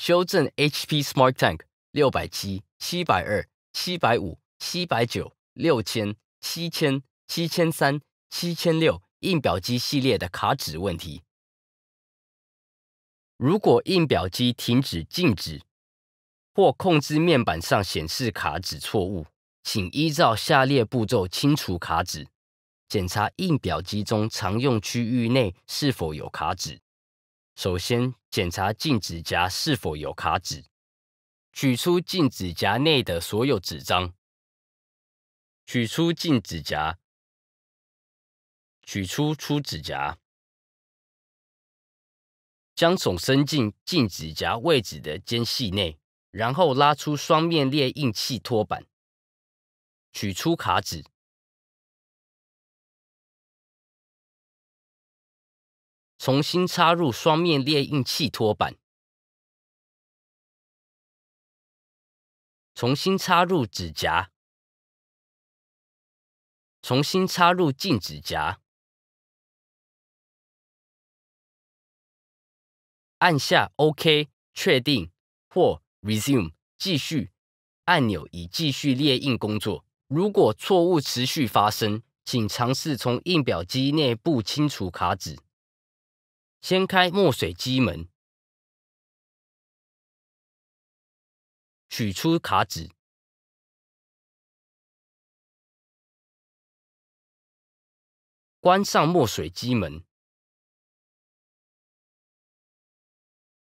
修正 HP Smart Tank 六百七、七百二、七百五、七百九、六千、七千、七千三、七千六印表机系列的卡纸问题。如果印表机停止、静止，或控制面板上显示卡纸错误，请依照下列步骤清除卡纸。检查印表机中常用区域内是否有卡纸。首先检查进纸夹是否有卡纸，取出进纸夹内的所有纸张，取出进纸夹，取出出纸夹，将手伸进进纸夹位置的间隙内，然后拉出双面列印器托板，取出卡纸。重新插入双面猎印器托板，重新插入指甲，重新插入进指甲，按下 OK 确定或 Resume 继续按钮以继续猎印工作。如果错误持续发生，请尝试从印表机内部清除卡纸。掀开墨水机门，取出卡纸，关上墨水机门，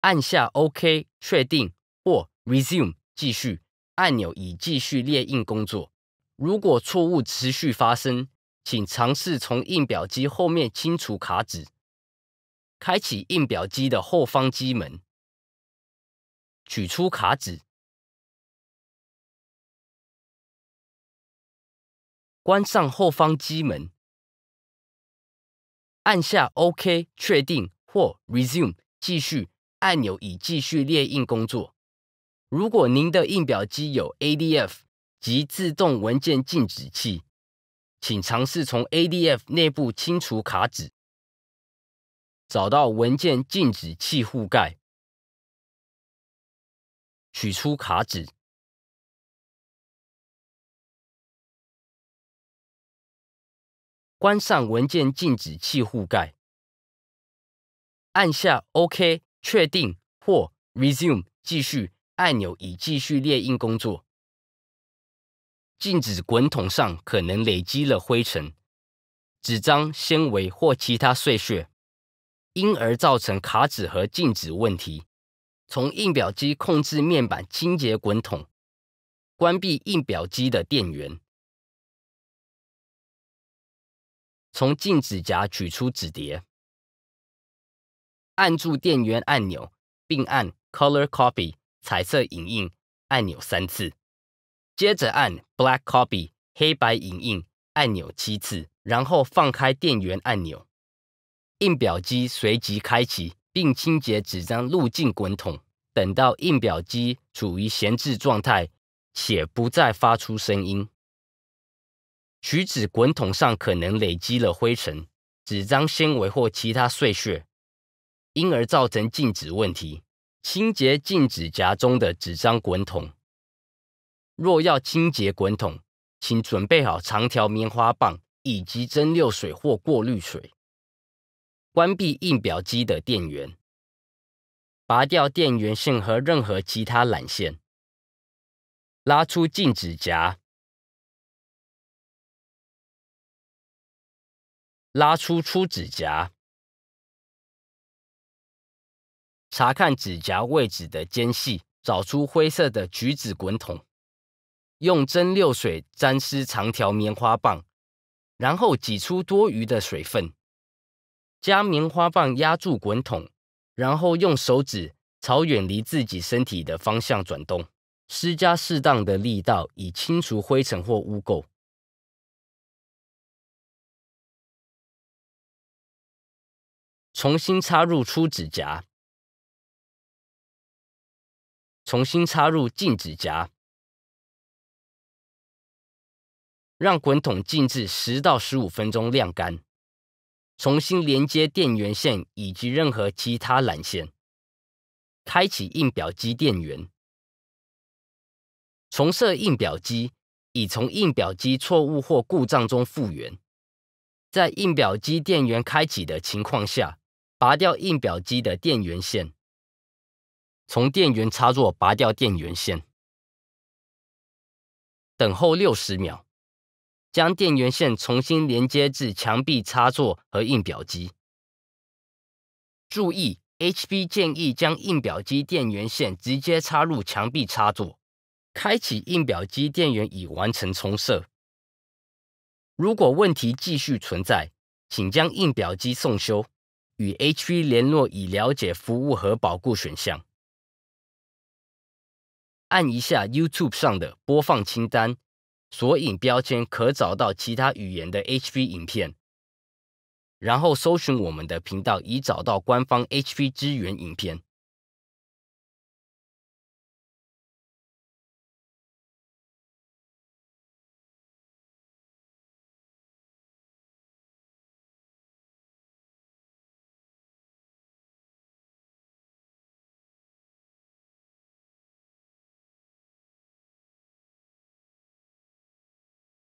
按下 OK 确定或 Resume 继续按钮以继续列印工作。如果错误持续发生，请尝试从印表机后面清除卡纸。开启印表机的后方机门，取出卡纸，关上后方机门，按下 OK 确定或 Resume 继续按钮以继续列印工作。如果您的印表机有 ADF 及自动文件禁止器，请尝试从 ADF 内部清除卡纸。找到文件禁止器护盖，取出卡纸，关上文件禁止器护盖，按下 OK 确定或 Resume 继续按钮以继续列印工作。禁止滚筒上可能累积了灰尘、纸张纤维或其他碎屑。因而造成卡纸和静止问题。从印表机控制面板清洁滚筒，关闭印表机的电源。从静止夹取出纸碟，按住电源按钮，并按 Color Copy 彩色影印按钮三次，接着按 Black Copy 黑白影印按钮七次，然后放开电源按钮。印表机随即开启，并清洁纸张路径滚筒。等到印表机处于闲置状态且不再发出声音，取纸滚筒上可能累积了灰尘、纸张纤维或其他碎屑，因而造成静止问题。清洁静止夹中的纸张滚筒。若要清洁滚筒，请准备好长条棉花棒以及蒸馏水或过滤水。关闭印表机的电源，拔掉电源线和任何其他缆线，拉出进指夹，拉出出纸夹，查看指甲位置的间隙，找出灰色的橘子滚筒，用蒸馏水沾湿长条棉花棒，然后挤出多余的水分。加棉花棒压住滚筒，然后用手指朝远离自己身体的方向转动，施加适当的力道以清除灰尘或污垢。重新插入出指夹，重新插入进指夹，让滚筒静置十到十五分钟晾干。重新连接电源线以及任何其他缆线，开启印表机电源，重设印表机以从印表机错误或故障中复原。在印表机电源开启的情况下，拔掉印表机的电源线，从电源插座拔掉电源线，等候六十秒。将电源线重新连接至墙壁插座和印表机。注意，HP 建议将印表机电源线直接插入墙壁插座。开启印表机电源，已完成充色。如果问题继续存在，请将印表机送修，与 HP 联络以了解服务和保固选项。按一下 YouTube 上的播放清单。索引标签可找到其他语言的 HV 影片，然后搜寻我们的频道以找到官方 HV 支援影片。